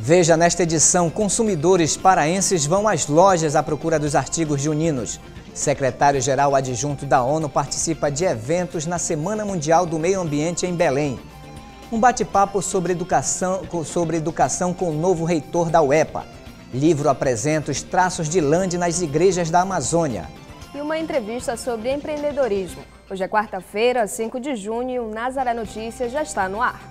Veja nesta edição: consumidores paraenses vão às lojas à procura dos artigos juninos. Secretário-geral adjunto da ONU participa de eventos na Semana Mundial do Meio Ambiente em Belém. Um bate-papo sobre educação, sobre educação com o novo reitor da UEPA. Livro apresenta os traços de Lande nas igrejas da Amazônia. E uma entrevista sobre empreendedorismo. Hoje é quarta-feira, 5 de junho, e o Nazaré Notícias já está no ar.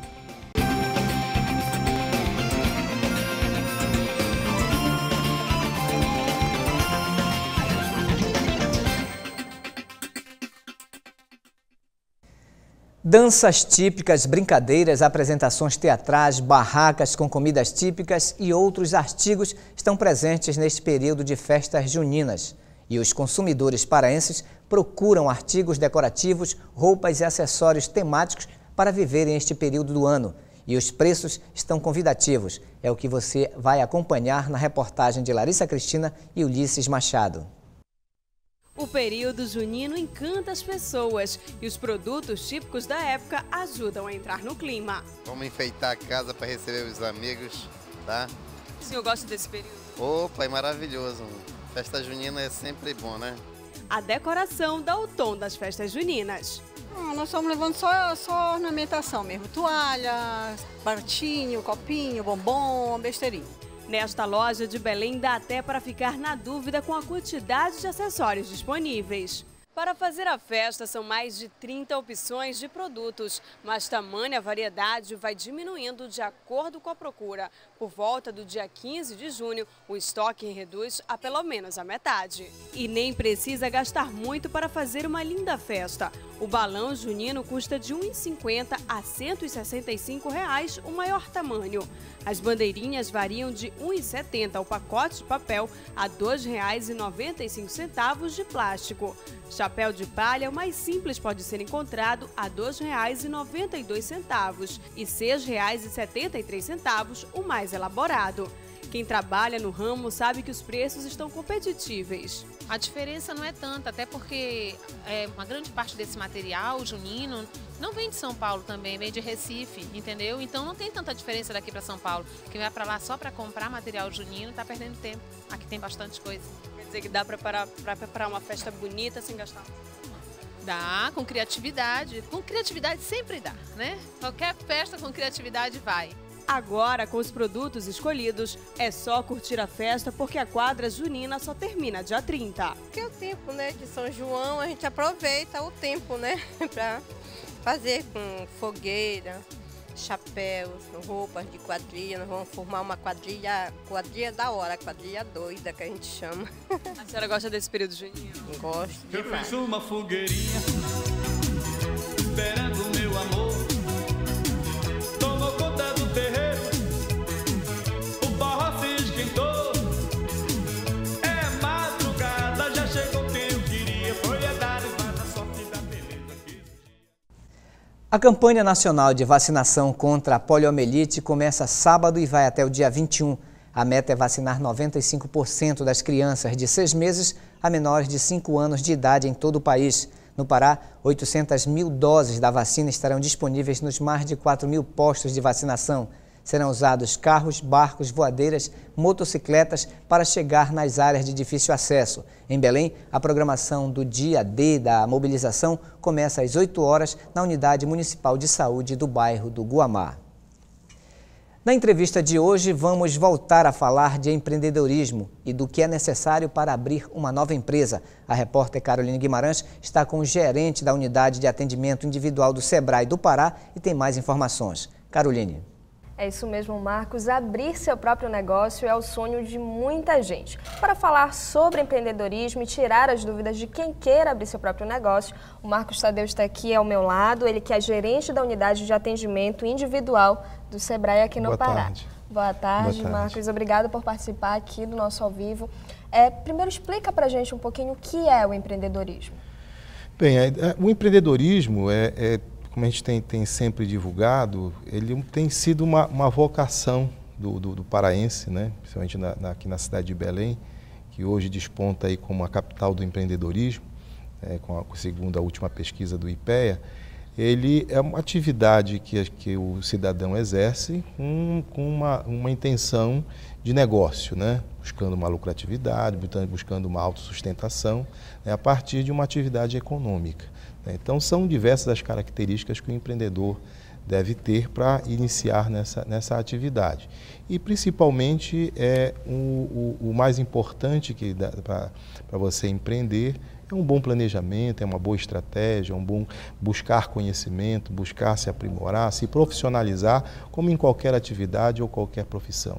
Danças típicas, brincadeiras, apresentações teatrais, barracas com comidas típicas e outros artigos estão presentes neste período de festas juninas. E os consumidores paraenses procuram artigos decorativos, roupas e acessórios temáticos para viverem este período do ano. E os preços estão convidativos. É o que você vai acompanhar na reportagem de Larissa Cristina e Ulisses Machado. O período junino encanta as pessoas e os produtos típicos da época ajudam a entrar no clima. Vamos enfeitar a casa para receber os amigos, tá? O senhor gosta desse período? Opa, é maravilhoso. Festa junina é sempre bom, né? A decoração dá o tom das festas juninas. Ah, nós estamos levando só, só ornamentação mesmo, toalha, bartinho, copinho, bombom, besteirinho. Nesta loja de Belém dá até para ficar na dúvida com a quantidade de acessórios disponíveis. Para fazer a festa são mais de 30 opções de produtos, mas tamanha variedade vai diminuindo de acordo com a procura. Por volta do dia 15 de junho, o estoque reduz a pelo menos a metade. E nem precisa gastar muito para fazer uma linda festa. O balão junino custa de R$ 1,50 a R$ 165 reais o maior tamanho. As bandeirinhas variam de R$ 1,70 o pacote de papel a R$ 2,95 de plástico. Chapéu de palha, o mais simples, pode ser encontrado a R$ 2,92 e R$ 6,73 o mais mais elaborado. Quem trabalha no ramo sabe que os preços estão competitivos. A diferença não é tanta, até porque é, uma grande parte desse material junino não vem de São Paulo também, vem de Recife, entendeu? Então não tem tanta diferença daqui para São Paulo. Quem vai para lá só para comprar material junino está perdendo tempo. Aqui tem bastante coisa. Quer dizer que dá para preparar uma festa bonita sem gastar Dá, com criatividade. Com criatividade sempre dá, né? Qualquer festa com criatividade vai. Agora, com os produtos escolhidos, é só curtir a festa porque a quadra junina só termina dia 30. Que é o tempo, né, de São João, a gente aproveita o tempo, né, para fazer com fogueira, chapéus, roupas de quadrilha, nós vamos formar uma quadrilha, quadrilha da hora, quadrilha doida que a gente chama. A senhora gosta desse período junino? Gosto demais. Eu fiz uma fogueirinha, esperando meu amor terreiro, o barro se esquentou. É madrugada, já chegou o eu queria. Foi a dar mas a sorte da beleza que A campanha nacional de vacinação contra a poliomielite começa sábado e vai até o dia 21. A meta é vacinar 95% das crianças de 6 meses a menores de 5 anos de idade em todo o país. No Pará, 800 mil doses da vacina estarão disponíveis nos mais de 4 mil postos de vacinação. Serão usados carros, barcos, voadeiras, motocicletas para chegar nas áreas de difícil acesso. Em Belém, a programação do dia D da mobilização começa às 8 horas na Unidade Municipal de Saúde do bairro do Guamá. Na entrevista de hoje, vamos voltar a falar de empreendedorismo e do que é necessário para abrir uma nova empresa. A repórter Carolina Guimarães está com o gerente da unidade de atendimento individual do SEBRAE do Pará e tem mais informações. Caroline. É isso mesmo, Marcos. Abrir seu próprio negócio é o sonho de muita gente. Para falar sobre empreendedorismo e tirar as dúvidas de quem queira abrir seu próprio negócio, o Marcos Tadeu está aqui ao meu lado, ele que é gerente da unidade de atendimento individual do Sebrae aqui no Boa Pará. Tarde. Boa tarde, Boa tarde, Marcos. Obrigado por participar aqui do nosso ao vivo. É, primeiro, explica para a gente um pouquinho o que é o empreendedorismo. Bem, é, é, o empreendedorismo é, é como a gente tem, tem sempre divulgado, ele tem sido uma, uma vocação do, do, do, paraense, né? principalmente na, na, aqui na cidade de Belém, que hoje desponta aí como a capital do empreendedorismo, é, com a, segundo a última pesquisa do IPEA, ele é uma atividade que, que o cidadão exerce com, com uma, uma intenção de negócio, né? buscando uma lucratividade, buscando uma autossustentação, né? a partir de uma atividade econômica. Né? Então, são diversas as características que o empreendedor deve ter para iniciar nessa, nessa atividade. E, principalmente, é o, o, o mais importante para você empreender é um bom planejamento, é uma boa estratégia, um bom buscar conhecimento, buscar se aprimorar, se profissionalizar, como em qualquer atividade ou qualquer profissão.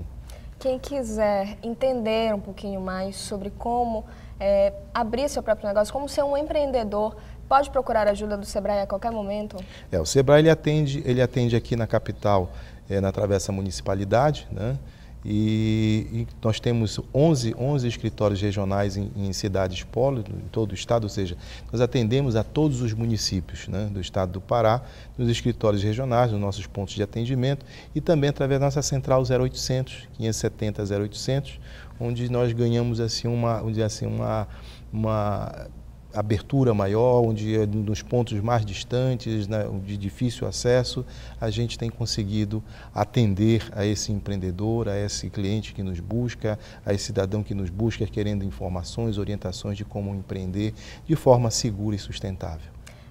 Quem quiser entender um pouquinho mais sobre como é, abrir seu próprio negócio, como ser um empreendedor Pode procurar ajuda do Sebrae a qualquer momento? É, o Sebrae ele atende, ele atende aqui na capital, é, na Travessa Municipalidade, né? E, e, nós temos 11, 11 escritórios regionais em, em cidades polo, em todo o estado, ou seja, nós atendemos a todos os municípios né, do estado do Pará, nos escritórios regionais, nos nossos pontos de atendimento e também através da nossa central 0800, 570 0800, onde nós ganhamos assim uma, onde, assim, uma, uma abertura maior, onde é nos pontos mais distantes, né, de difícil acesso, a gente tem conseguido atender a esse empreendedor, a esse cliente que nos busca, a esse cidadão que nos busca, querendo informações, orientações de como empreender de forma segura e sustentável.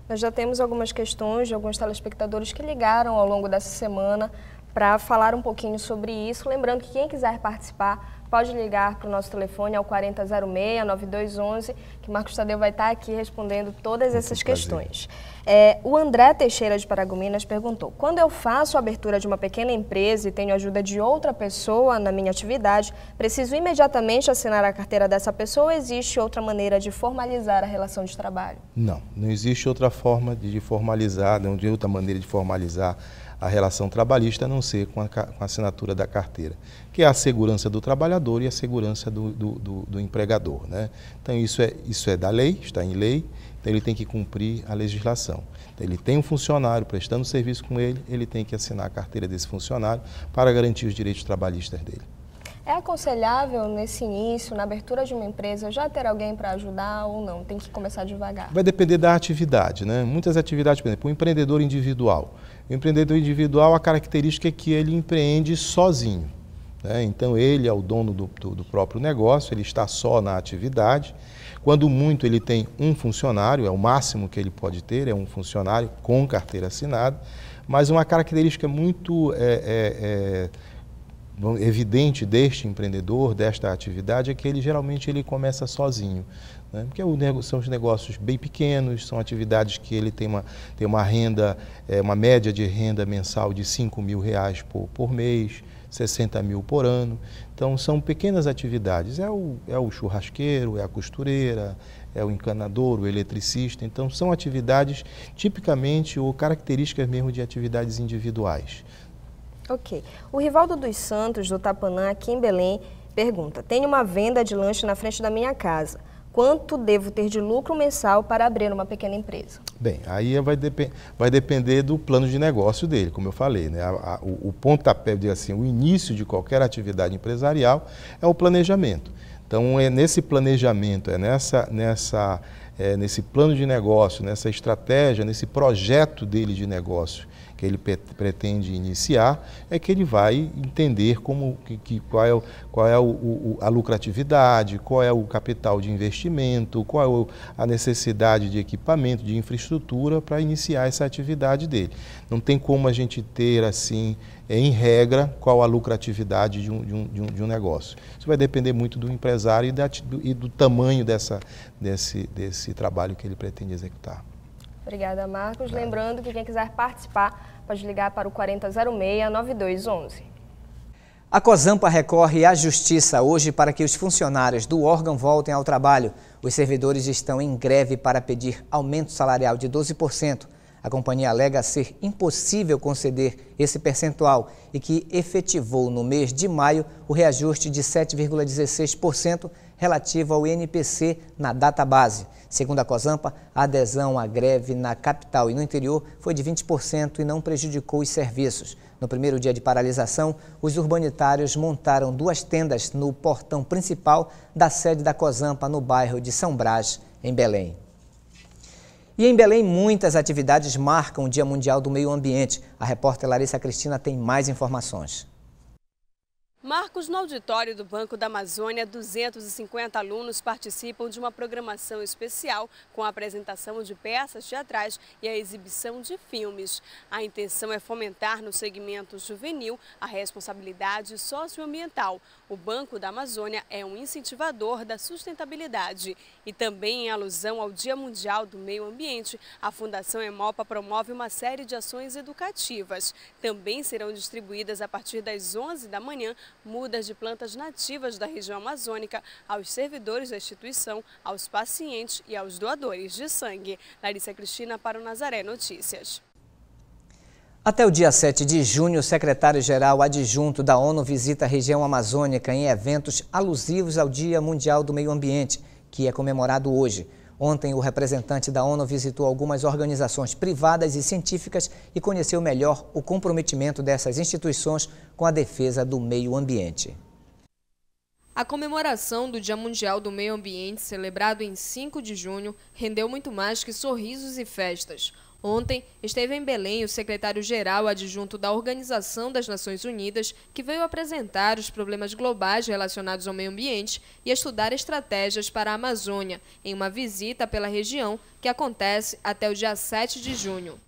Nós já temos algumas questões de alguns telespectadores que ligaram ao longo dessa semana para falar um pouquinho sobre isso. Lembrando que quem quiser participar pode ligar para o nosso telefone ao é 4006-9211, que Marcos Tadeu vai estar aqui respondendo todas Muito essas prazer. questões. É, o André Teixeira de Paragominas perguntou, quando eu faço a abertura de uma pequena empresa e tenho ajuda de outra pessoa na minha atividade, preciso imediatamente assinar a carteira dessa pessoa ou existe outra maneira de formalizar a relação de trabalho? Não, não existe outra forma de formalizar, não de outra maneira de formalizar a relação trabalhista, a não ser com a, com a assinatura da carteira, que é a segurança do trabalhador e a segurança do, do, do, do empregador. Né? Então, isso é, isso é da lei, está em lei, então ele tem que cumprir a legislação. Então, ele tem um funcionário prestando serviço com ele, ele tem que assinar a carteira desse funcionário para garantir os direitos trabalhistas dele. É aconselhável nesse início, na abertura de uma empresa, já ter alguém para ajudar ou não? Tem que começar devagar? Vai depender da atividade, né? Muitas atividades, por exemplo, o um empreendedor individual. O empreendedor individual, a característica é que ele empreende sozinho. Né? Então, ele é o dono do, do, do próprio negócio, ele está só na atividade. Quando muito, ele tem um funcionário, é o máximo que ele pode ter, é um funcionário com carteira assinada. Mas uma característica muito. É, é, é, evidente deste empreendedor, desta atividade, é que ele geralmente ele começa sozinho. Né? Porque é são os negócios bem pequenos, são atividades que ele tem uma, tem uma renda, é, uma média de renda mensal de 5 mil reais por, por mês, 60 mil por ano. Então são pequenas atividades. É o, é o churrasqueiro, é a costureira, é o encanador, o eletricista. Então são atividades tipicamente ou características mesmo de atividades individuais. Ok. O Rivaldo dos Santos, do Tapanã, aqui em Belém, pergunta: Tenho uma venda de lanche na frente da minha casa. Quanto devo ter de lucro mensal para abrir uma pequena empresa? Bem, aí vai, vai depender do plano de negócio dele, como eu falei. Né? A, a, o, o pontapé, assim, o início de qualquer atividade empresarial é o planejamento. Então, é nesse planejamento, é nessa, nessa, é nesse plano de negócio, nessa estratégia, nesse projeto dele de negócio que ele pretende iniciar, é que ele vai entender como, que, que qual é, qual é o, o, a lucratividade, qual é o capital de investimento, qual é a necessidade de equipamento, de infraestrutura para iniciar essa atividade dele. Não tem como a gente ter assim é, em regra, qual a lucratividade de um, de um, de um, de um negócio. Isso vai depender muito do empresário e, da, do, e do tamanho dessa, desse, desse trabalho que ele pretende executar. Obrigada, Marcos. Lembrando que quem quiser participar pode ligar para o 4006-9211. A COSAMPA recorre à Justiça hoje para que os funcionários do órgão voltem ao trabalho. Os servidores estão em greve para pedir aumento salarial de 12%. A companhia alega ser impossível conceder esse percentual e que efetivou no mês de maio o reajuste de 7,16% relativo ao INPC na data base. Segundo a COSAMPA, a adesão à greve na capital e no interior foi de 20% e não prejudicou os serviços. No primeiro dia de paralisação, os urbanitários montaram duas tendas no portão principal da sede da COSAMPA no bairro de São Brás, em Belém. E em Belém, muitas atividades marcam o Dia Mundial do Meio Ambiente. A repórter Larissa Cristina tem mais informações. Marcos, no auditório do Banco da Amazônia, 250 alunos participam de uma programação especial com a apresentação de peças teatrais e a exibição de filmes. A intenção é fomentar no segmento juvenil a responsabilidade socioambiental. O Banco da Amazônia é um incentivador da sustentabilidade. E também em alusão ao Dia Mundial do Meio Ambiente, a Fundação Emopa promove uma série de ações educativas. Também serão distribuídas a partir das 11 da manhã mudas de plantas nativas da região amazônica aos servidores da instituição, aos pacientes e aos doadores de sangue. Larissa Cristina para o Nazaré Notícias. Até o dia 7 de junho, o secretário-geral adjunto da ONU visita a região amazônica em eventos alusivos ao Dia Mundial do Meio Ambiente, que é comemorado hoje. Ontem, o representante da ONU visitou algumas organizações privadas e científicas e conheceu melhor o comprometimento dessas instituições com a defesa do meio ambiente. A comemoração do Dia Mundial do Meio Ambiente, celebrado em 5 de junho, rendeu muito mais que sorrisos e festas. Ontem esteve em Belém o secretário-geral adjunto da Organização das Nações Unidas, que veio apresentar os problemas globais relacionados ao meio ambiente e estudar estratégias para a Amazônia, em uma visita pela região que acontece até o dia 7 de junho.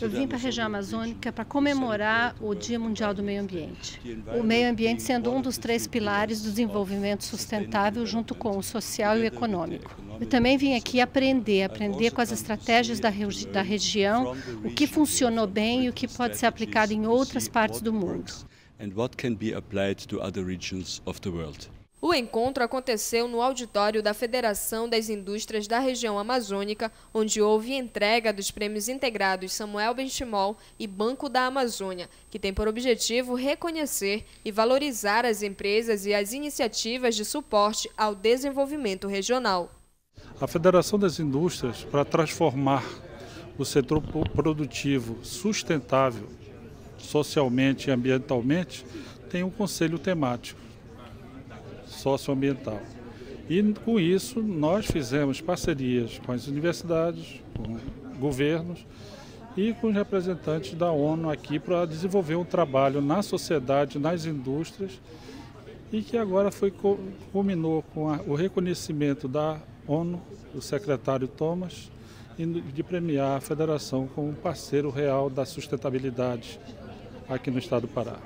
Eu vim para a região amazônica é para comemorar o Dia Mundial do Meio Ambiente. O meio ambiente sendo um dos três pilares do desenvolvimento sustentável, junto com o social e o econômico. Eu também vim aqui aprender, aprender com as estratégias da, regi da região, o que funcionou bem e o que pode ser aplicado em outras partes do mundo. And what can be applied to other regions of the world. O encontro aconteceu no auditório da Federação das Indústrias da Região Amazônica, onde houve entrega dos prêmios integrados Samuel Benchimol e Banco da Amazônia, que tem por objetivo reconhecer e valorizar as empresas e as iniciativas de suporte ao desenvolvimento regional. A Federação das Indústrias, para transformar o setor produtivo sustentável socialmente e ambientalmente, tem um conselho temático socioambiental. E com isso nós fizemos parcerias com as universidades, com governos e com os representantes da ONU aqui para desenvolver um trabalho na sociedade, nas indústrias e que agora foi culminou com a, o reconhecimento da ONU, do secretário Thomas, e de premiar a federação como parceiro real da sustentabilidade aqui no estado do Pará.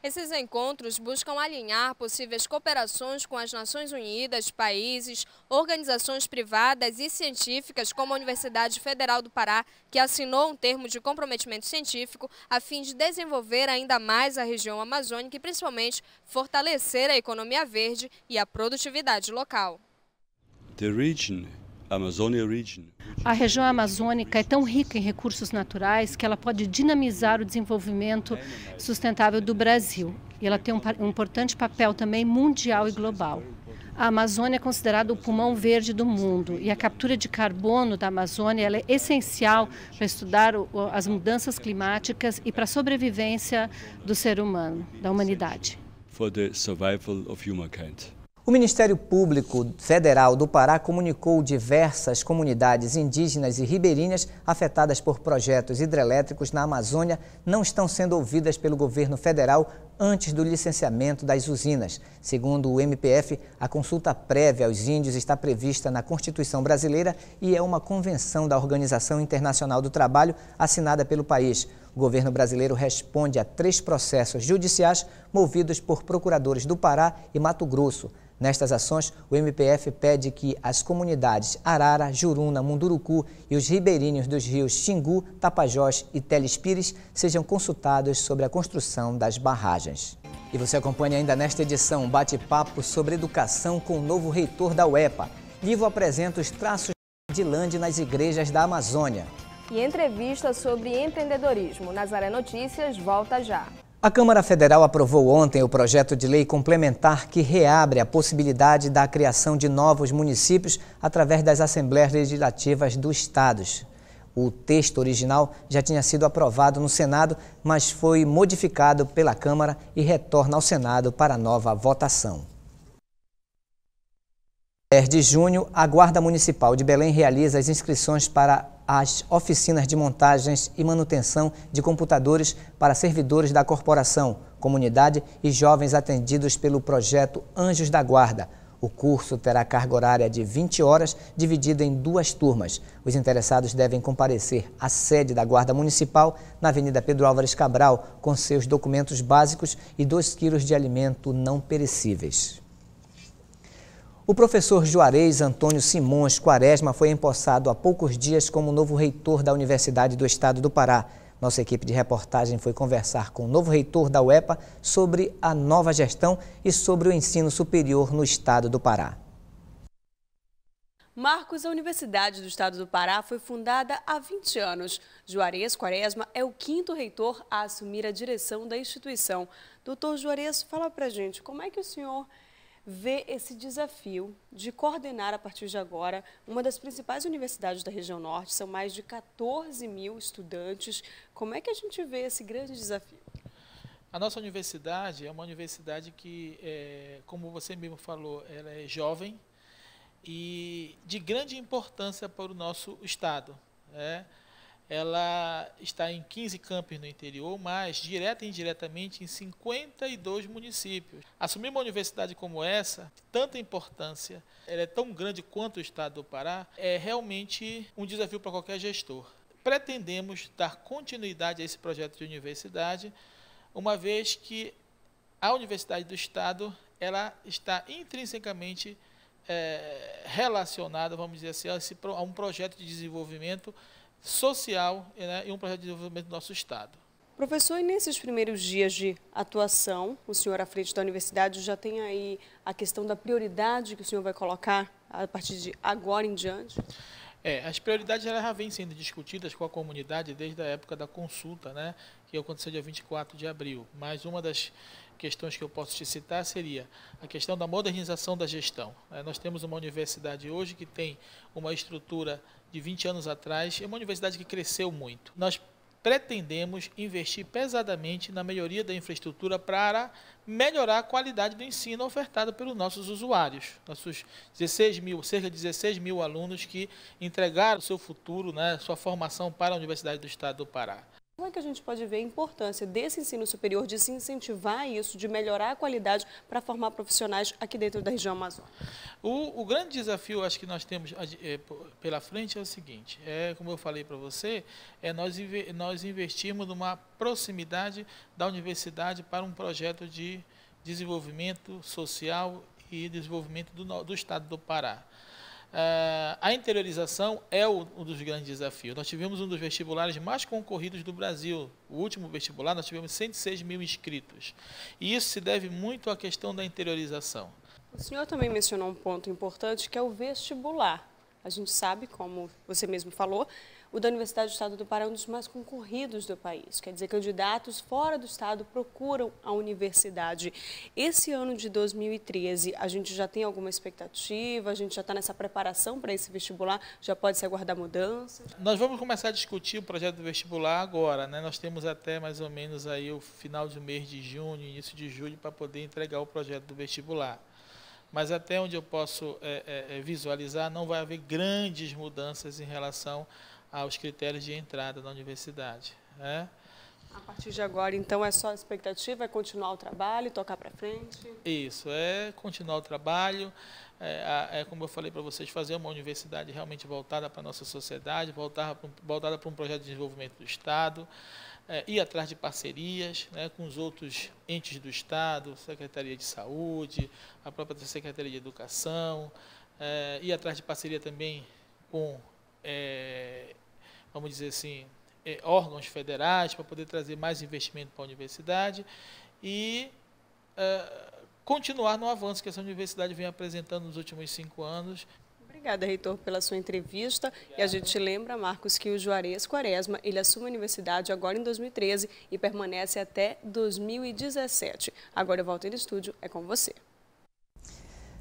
Esses encontros buscam alinhar possíveis cooperações com as Nações Unidas, países, organizações privadas e científicas, como a Universidade Federal do Pará, que assinou um termo de comprometimento científico a fim de desenvolver ainda mais a região amazônica e principalmente fortalecer a economia verde e a produtividade local. The region a região amazônica é tão rica em recursos naturais que ela pode dinamizar o desenvolvimento sustentável do Brasil. E ela tem um importante papel também mundial e global. A Amazônia é considerada o pulmão verde do mundo e a captura de carbono da Amazônia é essencial para estudar as mudanças climáticas e para a sobrevivência do ser humano, da humanidade. For the survival of humankind. O Ministério Público Federal do Pará comunicou diversas comunidades indígenas e ribeirinhas afetadas por projetos hidrelétricos na Amazônia não estão sendo ouvidas pelo governo federal antes do licenciamento das usinas. Segundo o MPF, a consulta prévia aos índios está prevista na Constituição brasileira e é uma convenção da Organização Internacional do Trabalho assinada pelo país. O governo brasileiro responde a três processos judiciais movidos por procuradores do Pará e Mato Grosso. Nestas ações, o MPF pede que as comunidades Arara, Juruna, Munduruku e os ribeirinhos dos rios Xingu, Tapajós e Telespires sejam consultados sobre a construção das barragens. E você acompanha ainda nesta edição um bate-papo sobre educação com o novo reitor da UEPA. Livro apresenta os traços de Lande nas igrejas da Amazônia. E entrevista sobre empreendedorismo. Nazaré Notícias volta já. A Câmara Federal aprovou ontem o projeto de lei complementar que reabre a possibilidade da criação de novos municípios através das assembleias legislativas dos estados. O texto original já tinha sido aprovado no Senado, mas foi modificado pela Câmara e retorna ao Senado para nova votação. 10 de junho, a Guarda Municipal de Belém realiza as inscrições para as oficinas de montagens e manutenção de computadores para servidores da corporação, comunidade e jovens atendidos pelo projeto Anjos da Guarda. O curso terá carga horária de 20 horas, dividida em duas turmas. Os interessados devem comparecer à sede da Guarda Municipal, na Avenida Pedro Álvares Cabral, com seus documentos básicos e 2 quilos de alimento não perecíveis. O professor Juarez Antônio Simões Quaresma foi empossado há poucos dias como novo reitor da Universidade do Estado do Pará. Nossa equipe de reportagem foi conversar com o novo reitor da UEPA sobre a nova gestão e sobre o ensino superior no estado do Pará. Marcos, a Universidade do Estado do Pará foi fundada há 20 anos. Juarez Quaresma é o quinto reitor a assumir a direção da instituição. Doutor Juarez, fala pra gente, como é que o senhor vê esse desafio de coordenar a partir de agora uma das principais universidades da região norte, são mais de 14 mil estudantes. Como é que a gente vê esse grande desafio? A nossa universidade é uma universidade que, é, como você mesmo falou, ela é jovem e de grande importância para o nosso Estado. Né? ela está em 15 campos no interior, mas direta e indiretamente em 52 municípios. Assumir uma universidade como essa, de tanta importância, ela é tão grande quanto o estado do Pará, é realmente um desafio para qualquer gestor. Pretendemos dar continuidade a esse projeto de universidade, uma vez que a Universidade do Estado ela está intrinsecamente é, relacionada, vamos dizer assim, a um projeto de desenvolvimento social né, e um projeto de desenvolvimento do nosso Estado. Professor, e nesses primeiros dias de atuação, o senhor à frente da universidade já tem aí a questão da prioridade que o senhor vai colocar a partir de agora em diante? É, as prioridades elas já vêm sendo discutidas com a comunidade desde a época da consulta, né, que aconteceu dia 24 de abril. Mas uma das questões que eu posso te citar seria a questão da modernização da gestão. Né. Nós temos uma universidade hoje que tem uma estrutura de 20 anos atrás, é uma universidade que cresceu muito. Nós pretendemos investir pesadamente na melhoria da infraestrutura para melhorar a qualidade do ensino ofertado pelos nossos usuários, nossos 16 mil, cerca de 16 mil alunos que entregaram seu futuro, né, sua formação para a Universidade do Estado do Pará. Como é que a gente pode ver a importância desse ensino superior, de se incentivar isso, de melhorar a qualidade para formar profissionais aqui dentro da região amazônica? O, o, grande desafio, acho que nós temos é, pela frente é o seguinte, é, como eu falei para você, é nós, nós investirmos numa proximidade da universidade para um projeto de desenvolvimento social e desenvolvimento do, do estado do Pará. Ah, a interiorização é um dos grandes desafios. Nós tivemos um dos vestibulares mais concorridos do Brasil. O último vestibular, nós tivemos 106 mil inscritos. E isso se deve muito à questão da interiorização. O senhor também mencionou um ponto importante, que é o vestibular. A gente sabe, como você mesmo falou, o da Universidade do Estado do Pará é um dos mais concorridos do país. Quer dizer, candidatos fora do Estado procuram a universidade. Esse ano de 2013, a gente já tem alguma expectativa? A gente já está nessa preparação para esse vestibular? Já pode se aguardar mudanças? Nós vamos começar a discutir o projeto do vestibular agora. Né? Nós temos até mais ou menos aí o final do mês de junho, início de julho, para poder entregar o projeto do vestibular mas até onde eu posso é, é, é visualizar, não vai haver grandes mudanças em relação aos critérios de entrada na universidade. Né? A partir de agora, então, é só a expectativa, é continuar o trabalho, tocar para frente? Isso, é continuar o trabalho, é, é como eu falei para vocês, fazer uma universidade realmente voltada para a nossa sociedade, voltada, voltada para um projeto de desenvolvimento do Estado, é, ir atrás de parcerias né, com os outros entes do Estado, Secretaria de Saúde, a própria Secretaria de Educação, é, ir atrás de parceria também com é, vamos dizer assim, é, órgãos federais para poder trazer mais investimento para a universidade e é, continuar no avanço que essa universidade vem apresentando nos últimos cinco anos. Obrigada, reitor, pela sua entrevista. E a gente lembra, Marcos, que o Juarez Quaresma, ele assume a universidade agora em 2013 e permanece até 2017. Agora eu volto no estúdio, é com você.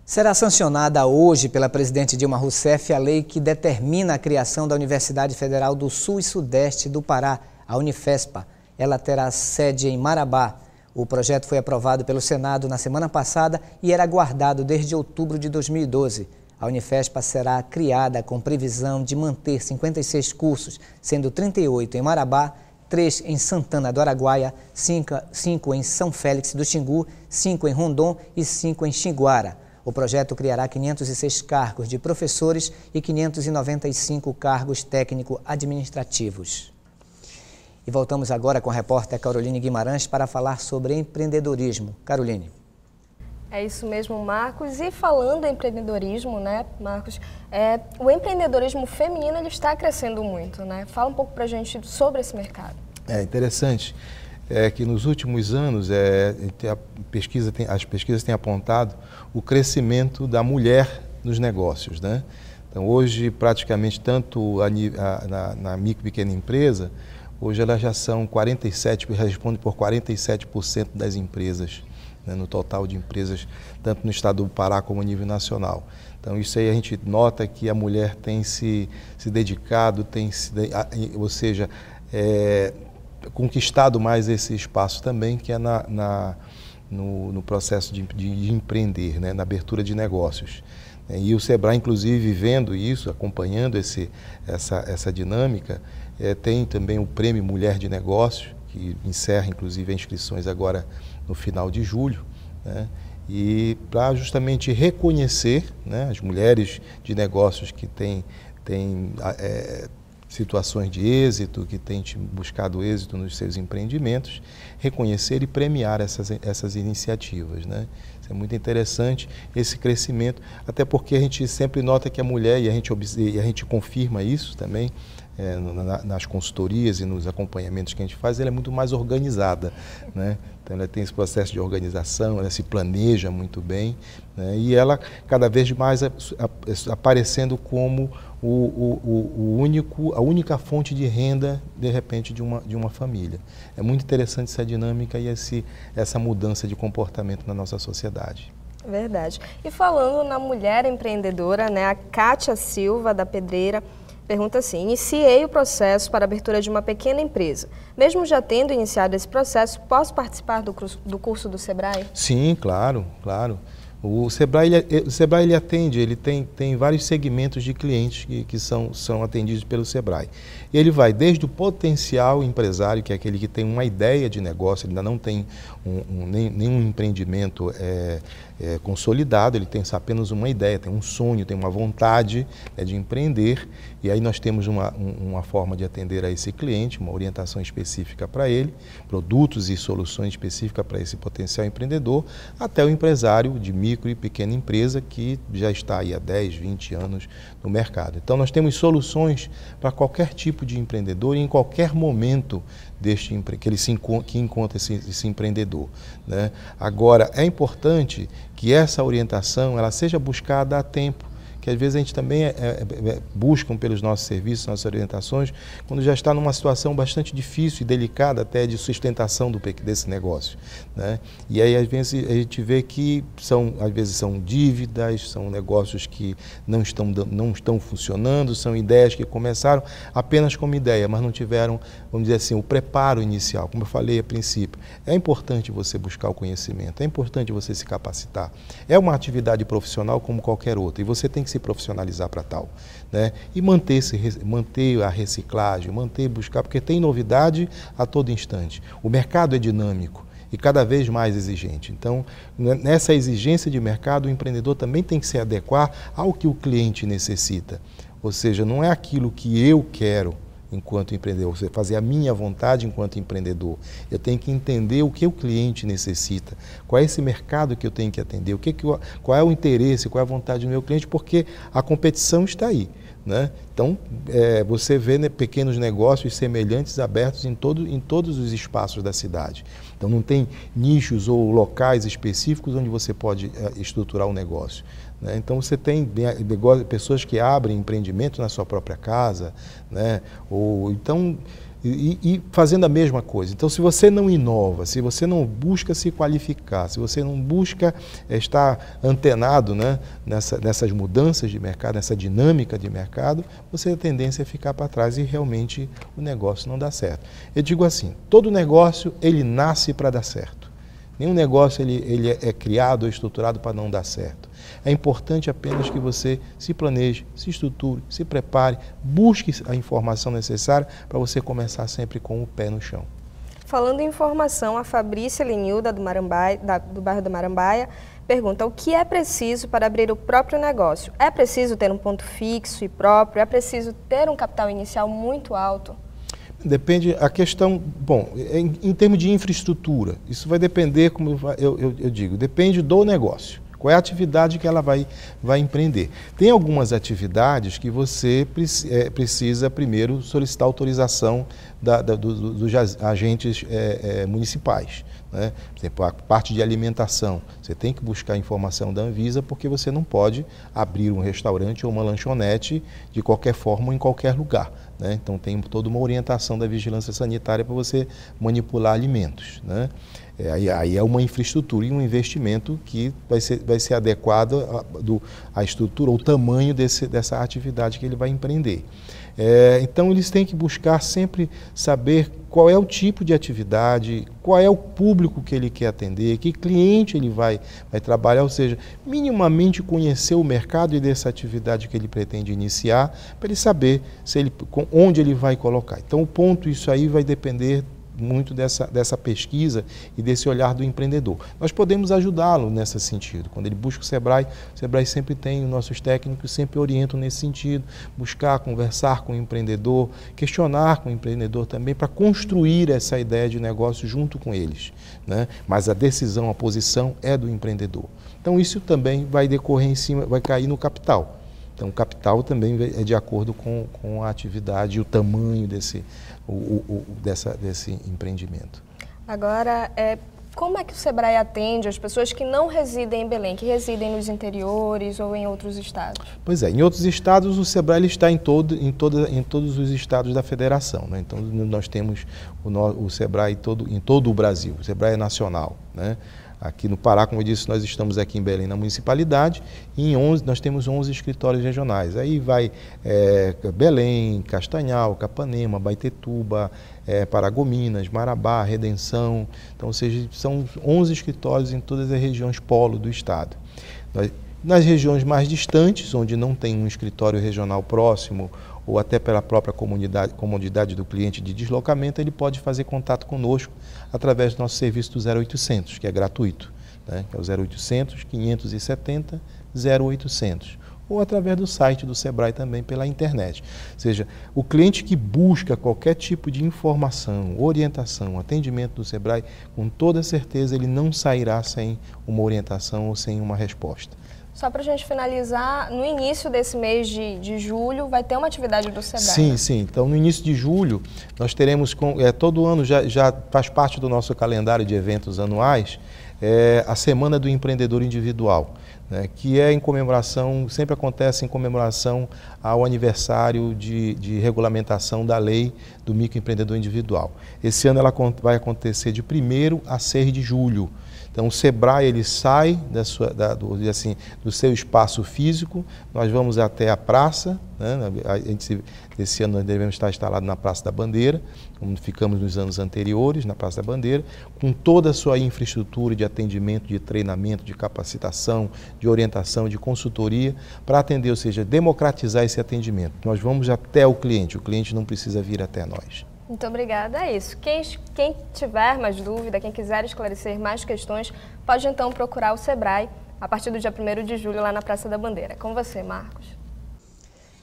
Será sancionada hoje pela presidente Dilma Rousseff a lei que determina a criação da Universidade Federal do Sul e Sudeste do Pará, a Unifespa. Ela terá sede em Marabá. O projeto foi aprovado pelo Senado na semana passada e era aguardado desde outubro de 2012. A Unifespa será criada com previsão de manter 56 cursos, sendo 38 em Marabá, 3 em Santana do Araguaia, 5 em São Félix do Xingu, 5 em Rondon e 5 em Xinguara. O projeto criará 506 cargos de professores e 595 cargos técnico-administrativos. E voltamos agora com a repórter Caroline Guimarães para falar sobre empreendedorismo. Caroline. É isso mesmo, Marcos. E falando em empreendedorismo, né, Marcos, é, o empreendedorismo feminino ele está crescendo muito, né? Fala um pouco para a gente sobre esse mercado. É interessante é que nos últimos anos é, pesquisa tem, as pesquisas têm apontado o crescimento da mulher nos negócios. Né? Então, hoje, praticamente, tanto a, a, na, na micro e pequena empresa, hoje elas já são 47, respondem por 47% das empresas, né? no total de empresas, tanto no estado do Pará como a nível nacional. Então, isso aí a gente nota que a mulher tem se, se dedicado, tem se, ou seja, é, conquistado mais esse espaço também, que é na, na no, no, processo de, de, de empreender, né? na abertura de negócios. É, e o Sebrae, inclusive, vendo isso, acompanhando esse, essa, essa dinâmica, é, tem também o Prêmio Mulher de Negócios, que encerra, inclusive, inscrições agora no final de julho. Né? E para justamente reconhecer né, as mulheres de negócios que têm, têm é, situações de êxito, que têm buscado êxito nos seus empreendimentos, reconhecer e premiar essas, essas iniciativas. Né? Isso é muito interessante, esse crescimento, até porque a gente sempre nota que a mulher, e a gente, e a gente confirma isso também, é, na, nas consultorias e nos acompanhamentos que a gente faz, ela é muito mais organizada. Né? Então, ela tem esse processo de organização, ela se planeja muito bem né? e ela, cada vez mais, aparecendo como o, o, o, único, a única fonte de renda, de repente, de uma, de uma família. É muito interessante essa dinâmica e esse, essa mudança de comportamento na nossa sociedade. Verdade. E falando na mulher empreendedora, né, a Kátia Silva, da Pedreira, pergunta assim: Iniciei o processo para abertura de uma pequena empresa. Mesmo já tendo iniciado esse processo, posso participar do curso do, curso do Sebrae? Sim, claro, claro. O Sebrae, ele, eh, o Sebrae ele atende, ele tem, tem vários segmentos de clientes que, que são, são atendidos pelo Sebrae. Ele vai desde o potencial empresário, que é aquele que tem uma ideia de negócio, ainda não tem um, um, nenhum empreendimento é, é, consolidado, ele tem apenas uma ideia, tem um sonho, tem uma vontade é de empreender. E aí nós temos uma, uma forma de atender a esse cliente, uma orientação específica para ele, produtos e soluções específicas para esse potencial empreendedor, até o empresário de micro e pequena empresa que já está aí há 10, 20 anos no mercado. Então, nós temos soluções para qualquer tipo de empreendedor e em qualquer momento deste que ele se encontra, que encontra esse, esse empreendedor. Né? Agora, é importante que essa orientação ela seja buscada a tempo que às vezes a gente também é, é, é pelos nossos serviços, nossas orientações, quando já está numa situação bastante difícil e delicada até de sustentação do, desse negócio. Né? E aí às vezes a gente vê que são, às vezes são dívidas, são negócios que não estão, não estão funcionando, são ideias que começaram apenas como ideia, mas não tiveram, vamos dizer assim, o preparo inicial, como eu falei a princípio. É importante você buscar o conhecimento, é importante você se capacitar. É uma atividade profissional como qualquer outra, e você tem que se se profissionalizar para tal. Né? E manter, -se, manter a reciclagem, manter, buscar, porque tem novidade a todo instante. O mercado é dinâmico e cada vez mais exigente. Então, né, nessa exigência de mercado, o empreendedor também tem que se adequar ao que o cliente necessita. Ou seja, não é aquilo que eu quero, enquanto empreendedor, você fazer a minha vontade enquanto empreendedor. Eu tenho que entender o que o cliente necessita, qual é esse mercado que eu tenho que atender, o que, que qual é o interesse, qual é a vontade do meu cliente, porque a competição está aí. Né? Então, é, você vê né, pequenos negócios semelhantes abertos em, todo, em todos os espaços da cidade. Então, não tem nichos ou locais específicos onde você pode é, estruturar um negócio. Né? Então, você tem negócio, pessoas que abrem empreendimento na sua própria casa, né? ou então e, e, fazendo a mesma coisa. Então, se você não inova, se você não busca se qualificar, se você não busca eh, estar antenado né, nessa, nessas mudanças de mercado, nessa dinâmica de mercado, você a tendência a ficar para trás e realmente o negócio não dá certo. Eu digo assim, todo negócio ele nasce para dar certo. Nenhum negócio ele, ele é criado ou estruturado para não dar certo. É importante apenas que você se planeje, se estruture, se prepare, busque a informação necessária para você começar sempre com o pé no chão. Falando em informação, a Fabrícia Linilda, do, Marambaia, da, do bairro da Marambaia, pergunta o que é preciso para abrir o próprio negócio? É preciso ter um ponto fixo e próprio? É preciso ter um capital inicial muito alto? Depende, a questão, bom, em, em termos de infraestrutura, isso vai depender, como eu, eu, eu digo, depende do negócio. Qual é a atividade que ela vai, vai empreender? Tem algumas atividades que você eh, precisa primeiro solicitar autorização da, da, dos, dos, agentes é, é, municipais. Né? Por exemplo, a parte de alimentação, você tem que buscar informação da Anvisa porque você não pode abrir um restaurante ou uma lanchonete de qualquer forma em qualquer lugar. Né? Então tem toda uma orientação da vigilância sanitária para você manipular alimentos. Né? É, aí, aí, é uma infraestrutura e um investimento que vai ser, vai ser adequado à, do, estrutura, ao tamanho desse, dessa atividade que ele vai empreender. É, então, eles têm que buscar sempre saber qual é o tipo de atividade, qual é o público que ele quer atender, que cliente ele vai, vai trabalhar, ou seja, minimamente conhecer o mercado e dessa atividade que ele pretende iniciar, para ele saber se ele, onde ele vai colocar. Então, o ponto, isso aí vai depender muito dessa, dessa pesquisa e desse olhar do empreendedor. Nós podemos ajudá-lo nesse sentido. Quando ele busca o Sebrae, o Sebrae sempre tem, os nossos técnicos sempre orientam nesse sentido, buscar, conversar com o empreendedor, questionar com o empreendedor também para construir essa ideia de negócio junto com eles. Né? Mas a decisão, a posição é do empreendedor. Então isso também vai decorrer em cima, vai cair no capital. Então, o capital também é de acordo com, com a atividade e o tamanho desse, o, o, o, dessa, desse empreendimento. Agora, é, como é que o Sebrae atende as pessoas que não residem em Belém, que residem nos interiores ou em outros estados? Pois é, em outros estados o Sebrae está em, todo, em, toda, em todos os estados da federação. Né? Então nós temos o, o Sebrae todo, em todo o Brasil, o Sebrae é nacional. Né? aqui no Pará, como eu disse, nós estamos aqui em Belém na municipalidade e 11, nós temos 11 escritórios regionais. Aí vai é, Belém, Castanhal, Capanema, Baitetuba, é, Paragominas, Marabá, Redenção. Então, ou seja, são 11 escritórios em todas as regiões polo do estado. Nós, nas regiões mais distantes, onde não tem um escritório regional próximo ou até pela própria comunidade, comodidade do cliente de deslocamento, ele pode fazer contato conosco através do nosso serviço do 0800, que é gratuito, né? que é o 0800 570 0800 ou através do site do Sebrae também pela internet. Ou seja, o cliente que busca qualquer tipo de informação, orientação, atendimento do Sebrae, com toda certeza ele não sairá sem uma orientação ou sem uma resposta. Só para a gente finalizar, no início desse mês de, de julho vai ter uma atividade do SEBRAE. Sim, né? sim. Então, no início de julho, nós teremos, com, é, todo ano já, já faz parte do nosso calendário de eventos anuais, é, a Semana do Empreendedor Individual, né, que é em comemoração, sempre acontece em comemoração ao aniversário de, de regulamentação da lei do microempreendedor individual. Esse ano ela vai acontecer de 1 a 6 de julho. Então o Sebrae ele sai da sua, da, do, assim, do seu espaço físico, nós vamos até a praça, né? a gente, esse ano nós devemos estar instalado na Praça da Bandeira, como ficamos nos anos anteriores, na Praça da Bandeira, com toda a sua infraestrutura de atendimento, de treinamento, de capacitação, de orientação, de consultoria, para atender, ou seja, democratizar esse atendimento. Nós vamos até o cliente, o cliente não precisa vir até nós. Muito obrigada, é isso. Quem, quem tiver mais dúvida, quem quiser esclarecer mais questões, pode então procurar o SEBRAE a partir do dia 1 de julho lá na Praça da Bandeira. Com você, Marcos.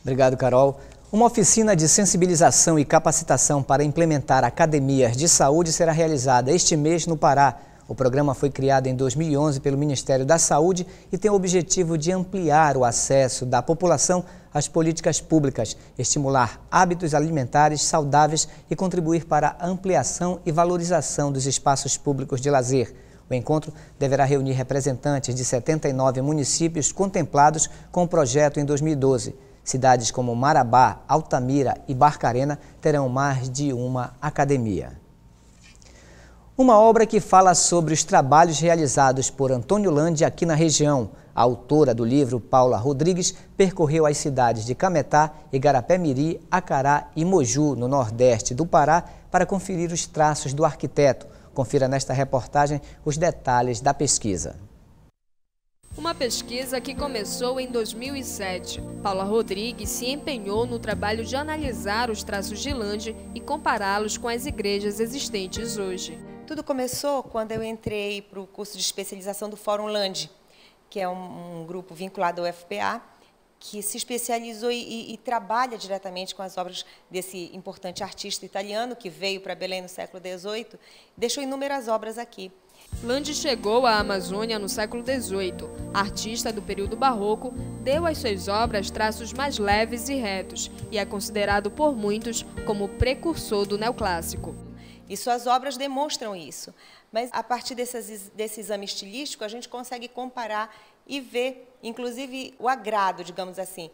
Obrigado, Carol. Uma oficina de sensibilização e capacitação para implementar academias de saúde será realizada este mês no Pará. O programa foi criado em 2011 pelo Ministério da Saúde e tem o objetivo de ampliar o acesso da população as políticas públicas, estimular hábitos alimentares saudáveis e contribuir para a ampliação e valorização dos espaços públicos de lazer. O encontro deverá reunir representantes de 79 municípios contemplados com o projeto em 2012. Cidades como Marabá, Altamira e Barcarena terão mais de uma academia. Uma obra que fala sobre os trabalhos realizados por Antônio Landi aqui na região. A autora do livro, Paula Rodrigues, percorreu as cidades de Cametá, Igarapé-Miri, Acará e Moju, no nordeste do Pará, para conferir os traços do arquiteto. Confira nesta reportagem os detalhes da pesquisa. Uma pesquisa que começou em 2007. Paula Rodrigues se empenhou no trabalho de analisar os traços de Lange e compará-los com as igrejas existentes hoje. Tudo começou quando eu entrei para o curso de especialização do Fórum Lange, que é um, um grupo vinculado ao FPA, que se especializou e, e, e, trabalha diretamente com as obras desse importante artista italiano que veio para Belém no século XVIII, deixou inúmeras obras aqui. Landi chegou à Amazônia no século XVIII. Artista do período barroco, deu às suas obras traços mais leves e retos e é considerado por muitos como precursor do neoclássico. E suas obras demonstram isso. Mas a partir desse exame estilístico, a gente consegue comparar e ver, inclusive, o agrado, digamos assim,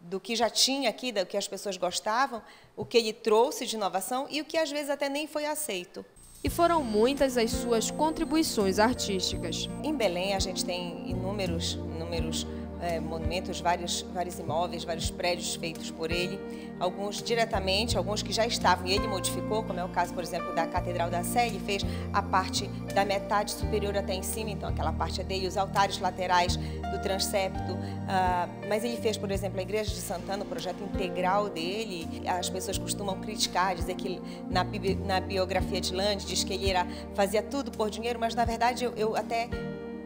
do que já tinha aqui, do que as pessoas gostavam, o que ele trouxe de inovação e o que às vezes até nem foi aceito. E foram muitas as suas contribuições artísticas. Em Belém a gente tem inúmeros, inúmeros é, monumentos, vários, vários imóveis, vários prédios feitos por ele, alguns diretamente, alguns que já estavam e ele modificou, como é o caso, por exemplo, da Catedral da Sé, ele fez a parte da metade superior até em cima, então aquela parte é dele, os altares laterais do transepto, ah, mas ele fez, por exemplo, a Igreja de Santana, o projeto integral dele, as pessoas costumam criticar, dizer que na, bi na biografia de Land diz que ele era, fazia tudo por dinheiro, mas na verdade eu, eu até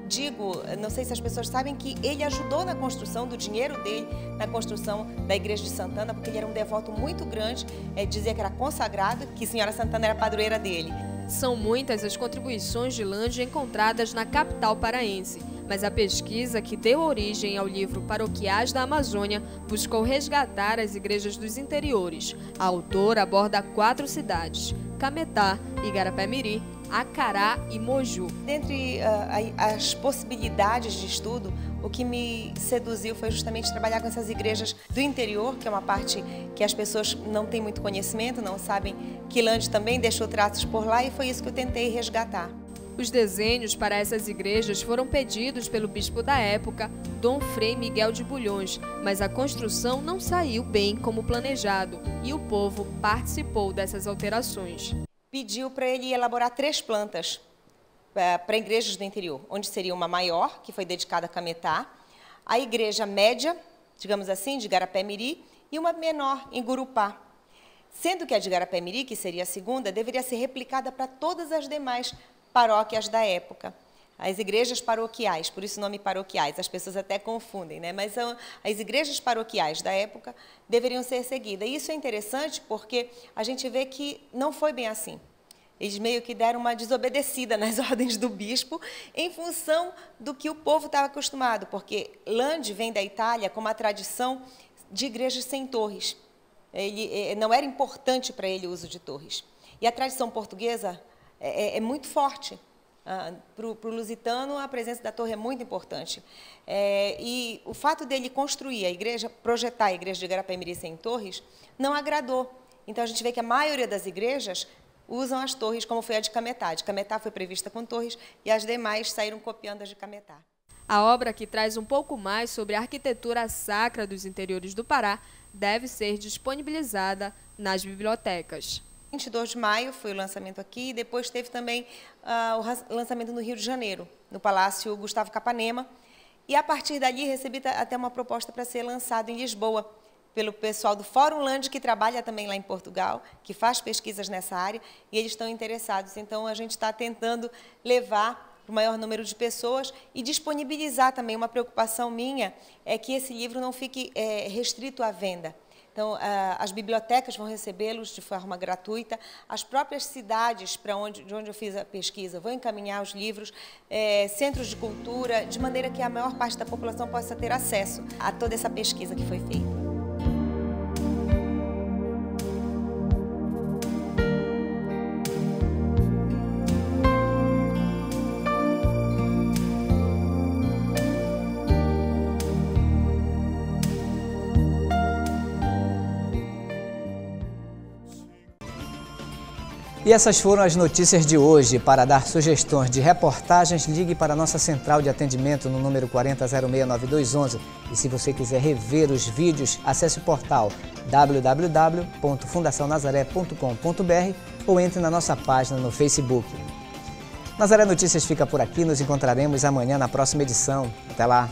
digo, não sei se as pessoas sabem que ele ajudou na construção do dinheiro dele, na construção da igreja de Santana, porque ele era um devoto muito grande, é, dizia que era consagrado, que Senhora Santana era padroeira dele. São muitas as contribuições de Lange encontradas na capital paraense, mas a pesquisa que deu origem ao livro Paroquiais da Amazônia buscou resgatar as igrejas dos interiores. A autora aborda quatro cidades: Cametá, Igarapé-Miri, Acará e Moju. Dentre uh, as possibilidades de estudo, o que me seduziu foi justamente trabalhar com essas igrejas do interior, que é uma parte que as pessoas não têm muito conhecimento, não sabem que Lande também deixou traços por lá e foi isso que eu tentei resgatar. Os desenhos para essas igrejas foram pedidos pelo bispo da época, Dom Frei Miguel de Bulhões, mas a construção não saiu bem como planejado e o povo participou dessas alterações pediu para ele elaborar três plantas é, para igrejas do interior, onde seria uma maior, que foi dedicada a Cametá, a igreja média, digamos assim, de Garapé-Miri, e uma menor, em Gurupá. Sendo que a de Garapé-Miri, que seria a segunda, deveria ser replicada para todas as demais paróquias da época as igrejas paroquiais, por isso o nome paroquiais, as pessoas até confundem, né? mas são, as igrejas paroquiais da época deveriam ser seguidas. E isso é interessante porque a gente vê que não foi bem assim. Eles meio que deram uma desobedecida nas ordens do bispo em função do que o povo estava acostumado, porque Lande vem da Itália com uma tradição de igrejas sem torres. Ele, eh, não era importante para ele o uso de torres. E a tradição portuguesa é, é, é muito forte. Ah, para o lusitano, a presença da torre é muito importante. É, e o fato dele construir a igreja, projetar a igreja de Garapé-Miri sem torres, não agradou. Então a gente vê que a maioria das igrejas usam as torres, como foi a de Cametá. de Cametá foi prevista com torres e as demais saíram copiando as de Cametá. A obra, que traz um pouco mais sobre a arquitetura sacra dos interiores do Pará, deve ser disponibilizada nas bibliotecas. 22 de maio foi o lançamento aqui, e depois teve também uh, o lançamento no Rio de Janeiro, no Palácio Gustavo Capanema. E a partir dali recebi até uma proposta para ser lançado em Lisboa, pelo pessoal do Fórum Land, que trabalha também lá em Portugal, que faz pesquisas nessa área, e eles estão interessados. Então, a gente está tentando levar para o maior número de pessoas e disponibilizar também. Uma preocupação minha é que esse livro não fique é, restrito à venda. Então, ah, as bibliotecas vão recebê-los de forma gratuita, as próprias cidades para onde, de onde eu fiz a pesquisa vão encaminhar os livros, é, centros de cultura, de maneira que a maior parte da população possa ter acesso a toda essa pesquisa que foi feita. E essas foram as notícias de hoje. Para dar sugestões de reportagens, ligue para a nossa central de atendimento no número 40069211. E se você quiser rever os vídeos, acesse o portal www.fundacionazaré.com.br ou entre na nossa página no Facebook. Nazaré Notícias fica por aqui, nos encontraremos amanhã na próxima edição. Até lá!